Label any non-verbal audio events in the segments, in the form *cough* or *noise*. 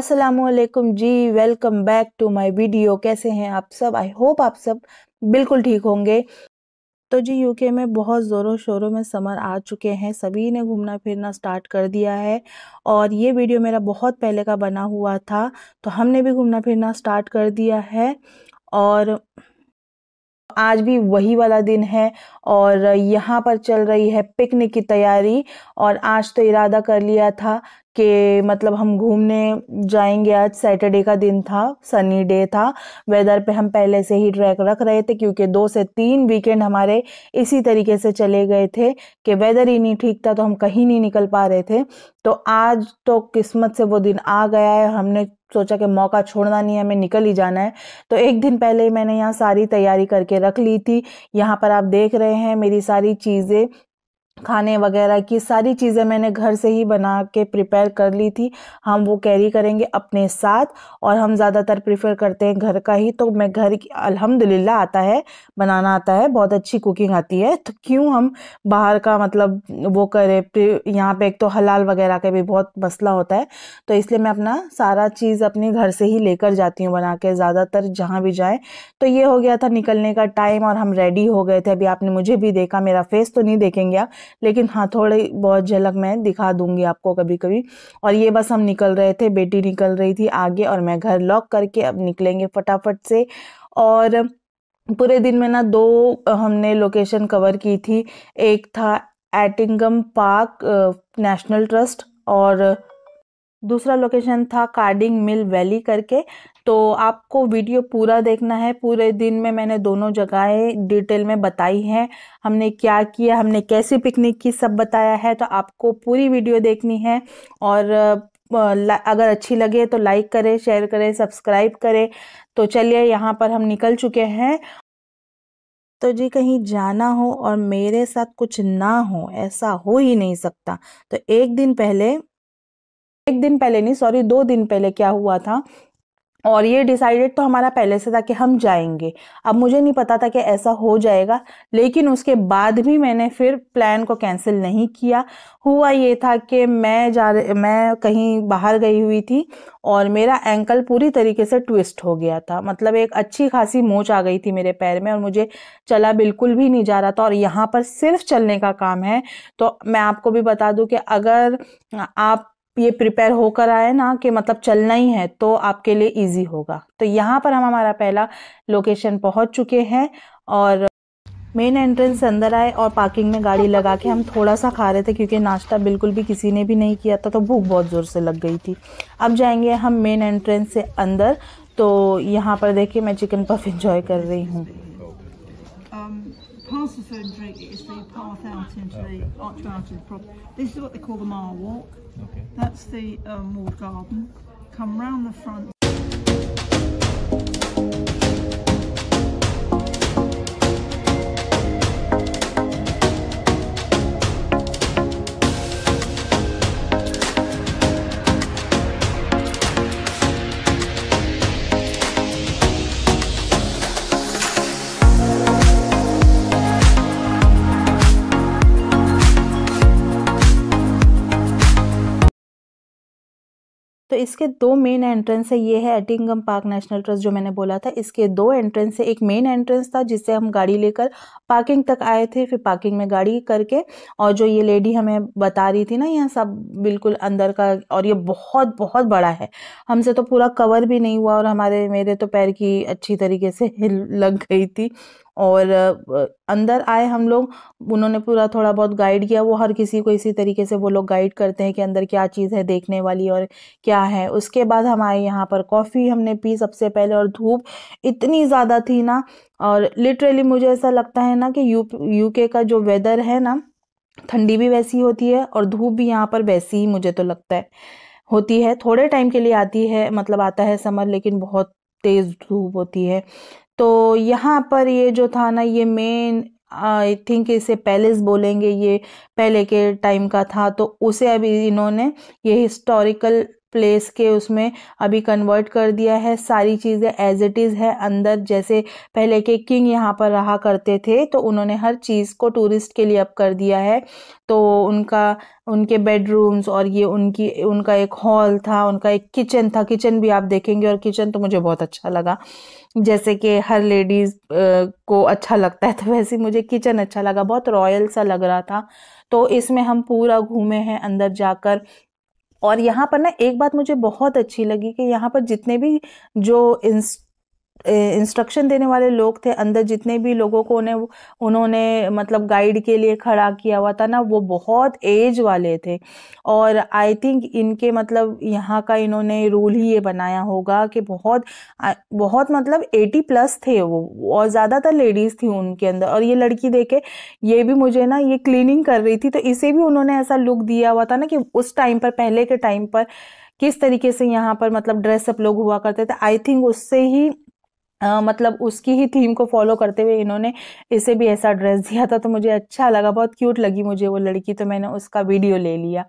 असलकुम जी welcome back to my video कैसे हैं आप सब आई होप आप सब बिल्कुल ठीक होंगे तो जी यूके में बहुत ज़ोरों शोरों में समर आ चुके हैं सभी ने घूमना फिरना स्टार्ट कर दिया है और ये वीडियो मेरा बहुत पहले का बना हुआ था तो हमने भी घूमना फिरना स्टार्ट कर दिया है और आज भी वही वाला दिन है और यहाँ पर चल रही है पिकनिक की तैयारी और आज तो इरादा कर लिया था कि मतलब हम घूमने जाएंगे आज सैटरडे का दिन था सनी डे था वेदर पे हम पहले से ही ट्रैक रख रहे थे क्योंकि दो से तीन वीकेंड हमारे इसी तरीके से चले गए थे कि वेदर ही नहीं ठीक था तो हम कहीं नहीं निकल पा रहे थे तो आज तो किस्मत से वो दिन आ गया है हमने सोचा कि मौका छोड़ना नहीं है हमें निकल ही जाना है तो एक दिन पहले ही मैंने यहाँ सारी तैयारी करके रख ली थी यहाँ पर आप देख रहे हैं मेरी सारी चीज़ें खाने वगैरह की सारी चीज़ें मैंने घर से ही बना के प्रिपेयर कर ली थी हम वो कैरी करेंगे अपने साथ और हम ज़्यादातर प्रिफर करते हैं घर का ही तो मैं घर की अलहमदिल्ला आता है बनाना आता है बहुत अच्छी कुकिंग आती है तो क्यों हम बाहर का मतलब वो करें यहाँ पे एक तो हलाल वगैरह का भी बहुत मसला होता है तो इसलिए मैं अपना सारा चीज़ अपने घर से ही लेकर जाती हूँ बना के ज़्यादातर जहाँ भी जाएँ तो ये हो गया था निकलने का टाइम और हम रेडी हो गए थे अभी आपने मुझे भी देखा मेरा फेस तो नहीं देखेंगे आप लेकिन हाँ थोड़ी बहुत झलक मैं दिखा दूंगी आपको कभी कभी और ये बस हम निकल रहे थे बेटी निकल रही थी आगे और मैं घर लॉक करके अब निकलेंगे फटाफट से और पूरे दिन में ना दो हमने लोकेशन कवर की थी एक था एटिंगम पार्क नेशनल ट्रस्ट और दूसरा लोकेशन था कार्डिंग मिल वैली करके तो आपको वीडियो पूरा देखना है पूरे दिन में मैंने दोनों जगहें डिटेल में बताई हैं हमने क्या किया हमने कैसी पिकनिक की सब बताया है तो आपको पूरी वीडियो देखनी है और अगर अच्छी लगे तो लाइक करें शेयर करें सब्सक्राइब करें तो चलिए यहाँ पर हम निकल चुके हैं तो जी कहीं जाना हो और मेरे साथ कुछ ना हो ऐसा हो ही नहीं सकता तो एक दिन पहले एक दिन पहले नहीं सॉरी दो दिन पहले क्या हुआ था और ये डिसाइडेड तो हमारा पहले से था कि हम जाएंगे अब मुझे नहीं पता था कि ऐसा हो जाएगा लेकिन उसके बाद भी मैंने फिर प्लान को कैंसिल नहीं किया हुआ ये था कि मैं जा मैं कहीं बाहर गई हुई थी और मेरा एंकल पूरी तरीके से ट्विस्ट हो गया था मतलब एक अच्छी खासी मोच आ गई थी मेरे पैर में और मुझे चला बिल्कुल भी नहीं जा रहा था और यहाँ पर सिर्फ चलने का काम है तो मैं आपको भी बता दूँ कि अगर आप ये प्रिपेयर होकर आए ना कि मतलब चलना ही है तो आपके लिए इजी होगा तो यहाँ पर हम हमारा पहला लोकेशन पहुँच चुके हैं और मेन एंट्रेंस अंदर आए और पार्किंग में गाड़ी लगा के हम थोड़ा सा खा रहे थे क्योंकि नाश्ता बिल्कुल भी किसी ने भी नहीं किया था तो भूख बहुत ज़ोर से लग गई थी अब जाएंगे हम मेन एंट्रेंस से अंदर तो यहाँ पर देखिए मैं चिकन पफ इंजॉय कर रही हूँ um, Past the food and drink, it's the path out into the property. This is what they call the mile walk. Okay. That's the um, uh, walled garden. Come round the front तो इसके दो main entrance है ये है एटिंगम park national trust जो मैंने बोला था इसके दो एंट्रेंस है एक मेन एंट्रेंस था जिससे हम गाड़ी लेकर पार्किंग तक आए थे फिर पार्किंग में गाड़ी करके और जो ये लेडी हमें बता रही थी ना यहाँ सब बिल्कुल अंदर का और ये बहुत बहुत बड़ा है हमसे तो पूरा कवर भी नहीं हुआ और हमारे मेरे तो पैर की अच्छी तरीके से *laughs* लग गई थी और अंदर आए हम लोग उन्होंने पूरा थोड़ा बहुत गाइड किया वो हर किसी को इसी तरीके से वो लोग गाइड करते हैं कि अंदर क्या चीज़ है देखने वाली और क्या है उसके बाद हमारे यहाँ पर कॉफ़ी हमने पी सबसे पहले और धूप इतनी ज़्यादा थी ना और लिटरली मुझे ऐसा लगता है ना कि यू यूके का जो वेदर है ना ठंडी भी वैसी होती है और धूप भी यहाँ पर वैसी ही मुझे तो लगता है होती है थोड़े टाइम के लिए आती है मतलब आता है समर लेकिन बहुत तेज़ धूप होती है तो यहाँ पर ये जो था ना ये मेन आई थिंक इसे पैलेस बोलेंगे ये पहले के टाइम का था तो उसे अभी इन्होंने ये हिस्टोरिकल प्लेस के उसमें अभी कन्वर्ट कर दिया है सारी चीज़ें एज इट इज़ है अंदर जैसे पहले के किंग यहाँ पर रहा करते थे तो उन्होंने हर चीज़ को टूरिस्ट के लिए अप कर दिया है तो उनका उनके बेडरूम्स और ये उनकी उनका एक हॉल था उनका एक किचन था किचन भी आप देखेंगे और किचन तो मुझे बहुत अच्छा लगा जैसे कि हर लेडीज़ को अच्छा लगता है तो वैसे मुझे किचन अच्छा लगा बहुत रॉयल सा लग रहा था तो इसमें हम पूरा घूमे हैं अंदर जाकर और यहाँ पर ना एक बात मुझे बहुत अच्छी लगी कि यहाँ पर जितने भी जो इंस्ट्रक्शन देने वाले लोग थे अंदर जितने भी लोगों को उन्हें उन्होंने मतलब गाइड के लिए खड़ा किया हुआ था ना वो बहुत एज वाले थे और आई थिंक इनके मतलब यहाँ का इन्होंने रूल ही ये बनाया होगा कि बहुत बहुत मतलब एटी प्लस थे वो और ज़्यादातर लेडीज़ थी उनके अंदर और ये लड़की देखे ये भी मुझे ना ये क्लीनिंग कर रही थी तो इसे भी उन्होंने ऐसा लुक दिया हुआ था ना कि उस टाइम पर पहले के टाइम पर किस तरीके से यहाँ पर मतलब ड्रेसअप लोग हुआ करते थे आई थिंक उससे ही आ, मतलब उसकी ही थीम को फॉलो करते हुए इन्होंने इसे भी ऐसा ड्रेस दिया था तो मुझे अच्छा लगा बहुत क्यूट लगी मुझे वो लड़की तो मैंने उसका वीडियो ले लिया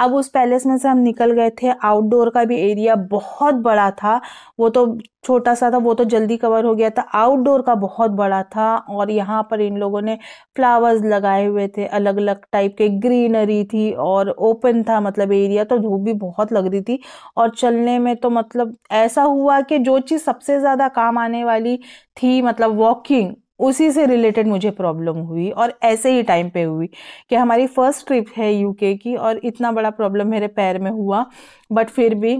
अब उस पैलेस में से हम निकल गए थे आउटडोर का भी एरिया बहुत बड़ा था वो तो छोटा सा था वो तो जल्दी कवर हो गया था आउटडोर का बहुत बड़ा था और यहाँ पर इन लोगों ने फ्लावर्स लगाए हुए थे अलग अलग टाइप के ग्रीनरी थी और ओपन था मतलब एरिया तो धूप भी बहुत लग रही थी और चलने में तो मतलब ऐसा हुआ कि जो चीज़ सबसे ज़्यादा काम आने वाली थी मतलब वॉकिंग उसी से रिलेटेड मुझे प्रॉब्लम हुई और ऐसे ही टाइम पे हुई कि हमारी फर्स्ट ट्रिप है यूके की और इतना बड़ा प्रॉब्लम मेरे पैर में हुआ बट फिर भी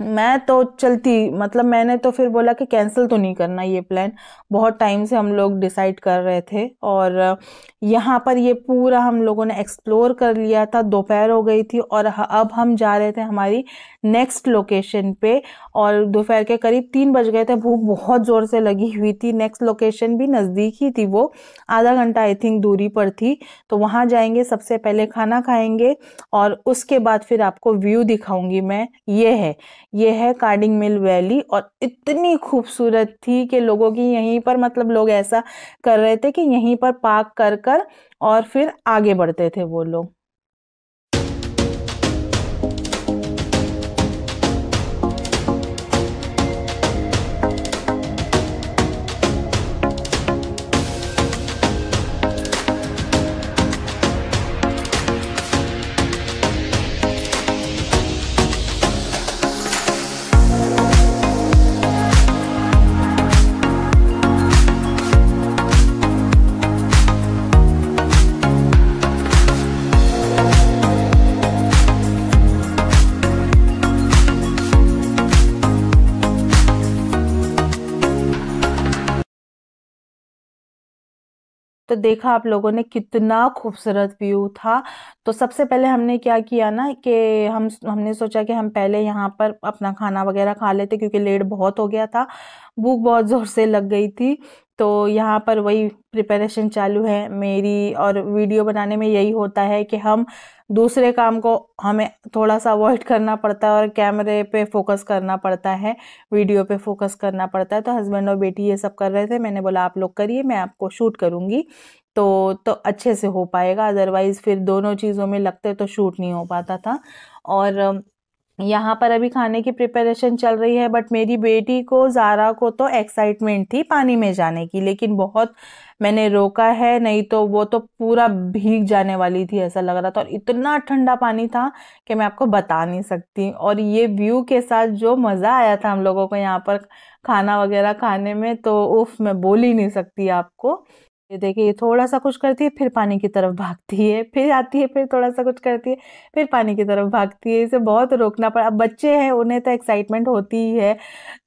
मैं तो चलती मतलब मैंने तो फिर बोला कि कैंसिल तो नहीं करना ये प्लान बहुत टाइम से हम लोग डिसाइड कर रहे थे और यहाँ पर ये पूरा हम लोगों ने एक्सप्लोर कर लिया था दोपहर हो गई थी और अब हम जा रहे थे हमारी नेक्स्ट लोकेशन पे और दोपहर के करीब तीन बज गए थे भूख बहुत ज़ोर से लगी हुई थी नेक्स्ट लोकेशन भी नज़दीक ही थी वो आधा घंटा आई थिंक दूरी पर थी तो वहाँ जाएंगे सबसे पहले खाना खाएंगे और उसके बाद फिर आपको व्यू दिखाऊंगी मैं ये है ये है कार्डिंग मिल वैली और इतनी खूबसूरत थी कि लोगों की यहीं पर मतलब लोग ऐसा कर रहे थे कि यहीं पर पार्क कर कर और फिर आगे बढ़ते थे वो लोग तो देखा आप लोगों ने कितना खूबसूरत व्यू था तो सबसे पहले हमने क्या किया ना कि हम हमने सोचा कि हम पहले यहाँ पर अपना खाना वगैरह खा लेते क्योंकि लेट बहुत हो गया था भूख बहुत ज़ोर से लग गई थी तो यहाँ पर वही प्रिपरेशन चालू है मेरी और वीडियो बनाने में यही होता है कि हम दूसरे काम को हमें थोड़ा सा अवॉइड करना पड़ता है और कैमरे पे फोकस करना पड़ता है वीडियो पे फोकस करना पड़ता है तो हस्बैंड और बेटी ये सब कर रहे थे मैंने बोला आप लोग करिए मैं आपको शूट करूँगी तो तो अच्छे से हो पाएगा अदरवाइज़ फिर दोनों चीज़ों में लगते तो शूट नहीं हो पाता था और यहाँ पर अभी खाने की प्रिपरेशन चल रही है बट मेरी बेटी को ज़ारा को तो एक्साइटमेंट थी पानी में जाने की लेकिन बहुत मैंने रोका है नहीं तो वो तो पूरा भीग जाने वाली थी ऐसा लग रहा था और इतना ठंडा पानी था कि मैं आपको बता नहीं सकती और ये व्यू के साथ जो मज़ा आया था हम लोगों को यहाँ पर खाना वगैरह खाने में तो उफ मैं बोल ही नहीं सकती आपको ये देखिए ये थोड़ा सा कुछ करती है फिर पानी की तरफ भागती है फिर आती है फिर थोड़ा सा कुछ करती है फिर पानी की तरफ भागती है इसे बहुत रोकना पड़ा अब बच्चे हैं उन्हें तो एक्साइटमेंट होती ही है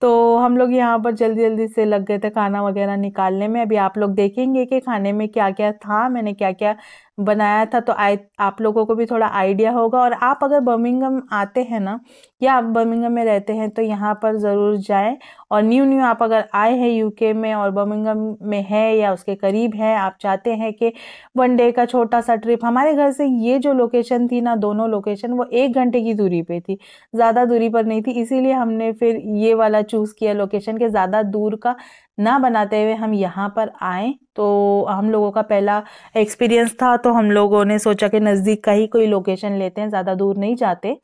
तो हम लोग यहाँ पर जल्दी जल्दी से लग गए थे खाना वगैरह निकालने में अभी आप लोग देखेंगे कि खाने में क्या क्या था मैंने क्या क्या बनाया था तो आई आप लोगों को भी थोड़ा आइडिया होगा और आप अगर बर्मिंगम आते हैं ना या आप बर्मिंगम में रहते हैं तो यहाँ पर ज़रूर जाएं और न्यू न्यू आप अगर आए हैं यूके में और बर्मिंगम में है या उसके करीब है आप चाहते हैं कि वन डे का छोटा सा ट्रिप हमारे घर से ये जो लोकेशन थी ना दोनों लोकेशन वो एक घंटे की दूरी पर थी ज़्यादा दूरी पर नहीं थी इसीलिए हमने फिर ये वाला चूज़ किया लोकेशन के ज़्यादा दूर का ना बनाते हुए हम यहाँ पर आएँ तो हम लोगों का पहला एक्सपीरियंस था तो हम लोगों ने सोचा कि नज़दीक का ही कोई लोकेशन लेते हैं ज़्यादा दूर नहीं जाते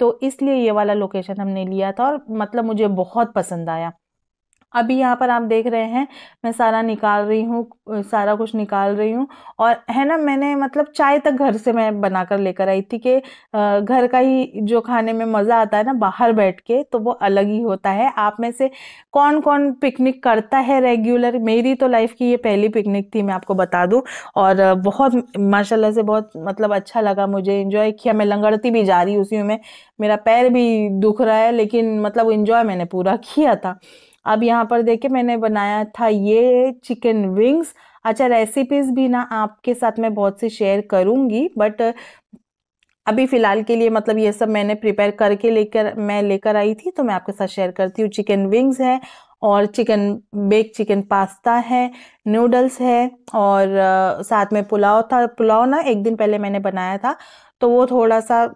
तो इसलिए ये वाला लोकेशन हमने लिया था और मतलब मुझे बहुत पसंद आया अभी यहाँ पर आप देख रहे हैं मैं सारा निकाल रही हूँ सारा कुछ निकाल रही हूँ और है ना मैंने मतलब चाय तक घर से मैं बना कर लेकर आई थी कि घर का ही जो खाने में मज़ा आता है ना बाहर बैठ के तो वो अलग ही होता है आप में से कौन कौन पिकनिक करता है रेगुलर मेरी तो लाइफ की ये पहली पिकनिक थी मैं आपको बता दूँ और बहुत माशाला से बहुत मतलब अच्छा लगा मुझे इन्जॉय किया मैं लंगड़ती भी जा रही उसी में मेरा पैर भी दुख रहा है लेकिन मतलब इन्जॉय मैंने पूरा किया था अब यहाँ पर देखिए मैंने बनाया था ये चिकन विंग्स अच्छा रेसिपीज़ भी ना आपके साथ मैं बहुत सी शेयर करूँगी बट अभी फ़िलहाल के लिए मतलब ये सब मैंने प्रिपेयर करके लेकर मैं लेकर आई थी तो मैं आपके साथ शेयर करती हूँ चिकन विंग्स है और चिकन बेक चिकन पास्ता है नूडल्स है और आ, साथ में पुलाव था पुलाव ना एक दिन पहले मैंने बनाया था तो वो थोड़ा सा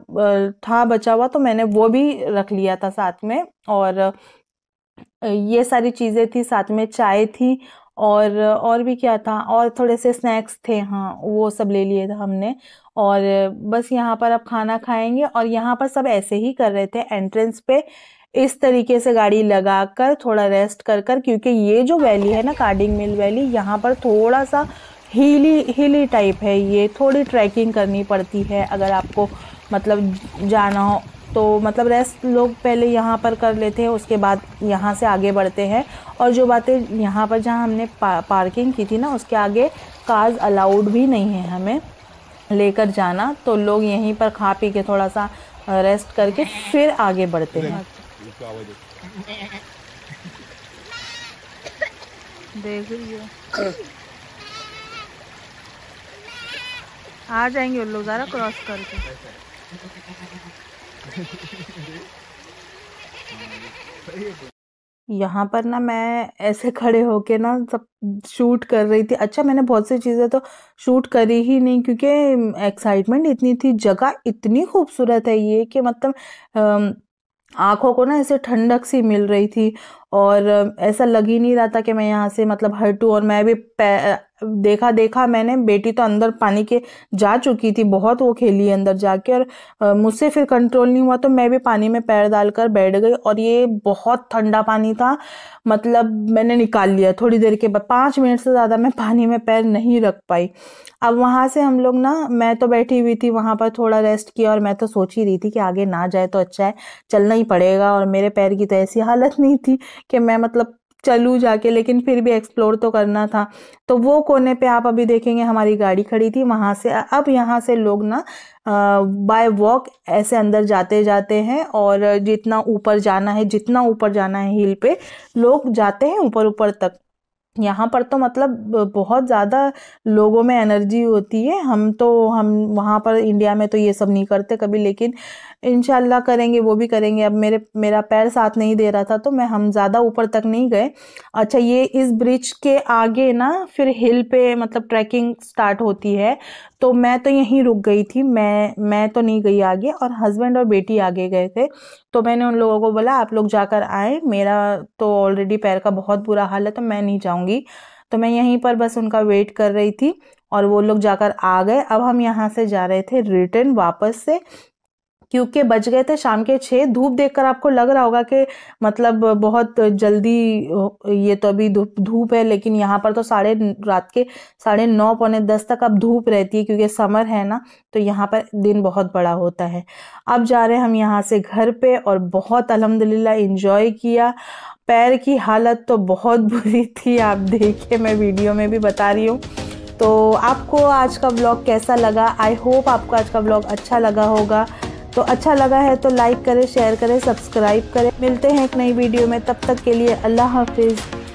था बचा हुआ तो मैंने वो भी रख लिया था साथ में और ये सारी चीज़ें थी साथ में चाय थी और और भी क्या था और थोड़े से स्नैक्स थे हाँ वो सब ले लिए था हमने और बस यहाँ पर अब खाना खाएंगे और यहाँ पर सब ऐसे ही कर रहे थे एंट्रेंस पे इस तरीके से गाड़ी लगा कर थोड़ा रेस्ट कर कर क्योंकि ये जो वैली है ना कार्डिंग मिल वैली यहाँ पर थोड़ा सा हीली हिली टाइप है ये थोड़ी ट्रैकिंग करनी पड़ती है अगर आपको मतलब जाना हो तो मतलब रेस्ट लोग पहले यहाँ पर कर लेते हैं उसके बाद यहाँ से आगे बढ़ते हैं और जो बातें यहाँ पर जहाँ हमने पा, पार्किंग की थी ना उसके आगे कार्स अलाउड भी नहीं है हमें लेकर जाना तो लोग यहीं पर खा पी के थोड़ा सा रेस्ट करके फिर आगे बढ़ते हैं देख आ जाएंगे उन लोग ज़रा क्रॉस करके यहाँ पर ना मैं ऐसे खड़े होके ना सब शूट कर रही थी अच्छा मैंने बहुत सी चीज़ें तो शूट करी ही नहीं क्योंकि एक्साइटमेंट इतनी थी जगह इतनी खूबसूरत है ये कि मतलब आँखों को ना ऐसे ठंडक सी मिल रही थी और ऐसा लग ही नहीं रहा था कि मैं यहाँ से मतलब हटूँ और मैं भी देखा देखा मैंने बेटी तो अंदर पानी के जा चुकी थी बहुत वो खेली अंदर जाके और मुझसे फिर कंट्रोल नहीं हुआ तो मैं भी पानी में पैर डालकर बैठ गई और ये बहुत ठंडा पानी था मतलब मैंने निकाल लिया थोड़ी देर के बाद पाँच मिनट से ज़्यादा मैं पानी में पैर नहीं रख पाई अब वहाँ से हम लोग ना मैं तो बैठी हुई थी वहाँ पर थोड़ा रेस्ट किया और मैं तो सोच ही रही थी कि आगे ना जाए तो अच्छा है चलना ही पड़ेगा और मेरे पैर की तो ऐसी हालत नहीं थी कि मैं मतलब चलूँ जाके लेकिन फिर भी एक्सप्लोर तो करना था तो वो कोने पे आप अभी देखेंगे हमारी गाड़ी खड़ी थी वहाँ से अब यहाँ से लोग ना बाय वॉक ऐसे अंदर जाते जाते हैं और जितना ऊपर जाना है जितना ऊपर जाना है हिल पे लोग जाते हैं ऊपर ऊपर तक यहाँ पर तो मतलब बहुत ज़्यादा लोगों में एनर्जी होती है हम तो हम वहाँ पर इंडिया में तो ये सब नहीं करते कभी लेकिन इन करेंगे वो भी करेंगे अब मेरे मेरा पैर साथ नहीं दे रहा था तो मैं हम ज़्यादा ऊपर तक नहीं गए अच्छा ये इस ब्रिज के आगे ना फिर हिल पे मतलब ट्रैकिंग स्टार्ट होती है तो मैं तो यहीं रुक गई थी मैं मैं तो नहीं गई आगे और हस्बैंड और बेटी आगे गए थे तो मैंने उन लोगों को बोला आप लोग जाकर आए मेरा तो ऑलरेडी पैर का बहुत बुरा हाल है तो मैं नहीं जाऊँगी तो मैं यहीं पर बस उनका वेट कर रही थी और वो लोग जाकर आ गए अब हम यहाँ से जा रहे थे रिटर्न वापस से क्योंकि बज गए थे शाम के छः धूप देखकर आपको लग रहा होगा कि मतलब बहुत जल्दी ये तो अभी धूप धूप है लेकिन यहाँ पर तो साढ़े रात के साढ़े नौ पौने दस तक अब धूप रहती है क्योंकि समर है ना तो यहाँ पर दिन बहुत बड़ा होता है अब जा रहे हैं हम यहाँ से घर पे और बहुत अलहमदिल्ला इन्जॉय किया पैर की हालत तो बहुत *laughs* बुरी थी आप देखिए मैं वीडियो में भी बता रही हूँ तो आपको आज का ब्लॉग कैसा लगा आई होप आपको आज का ब्लॉग अच्छा लगा होगा तो अच्छा लगा है तो लाइक करें शेयर करें सब्सक्राइब करें मिलते हैं एक नई वीडियो में तब तक के लिए अल्लाह हाफिज़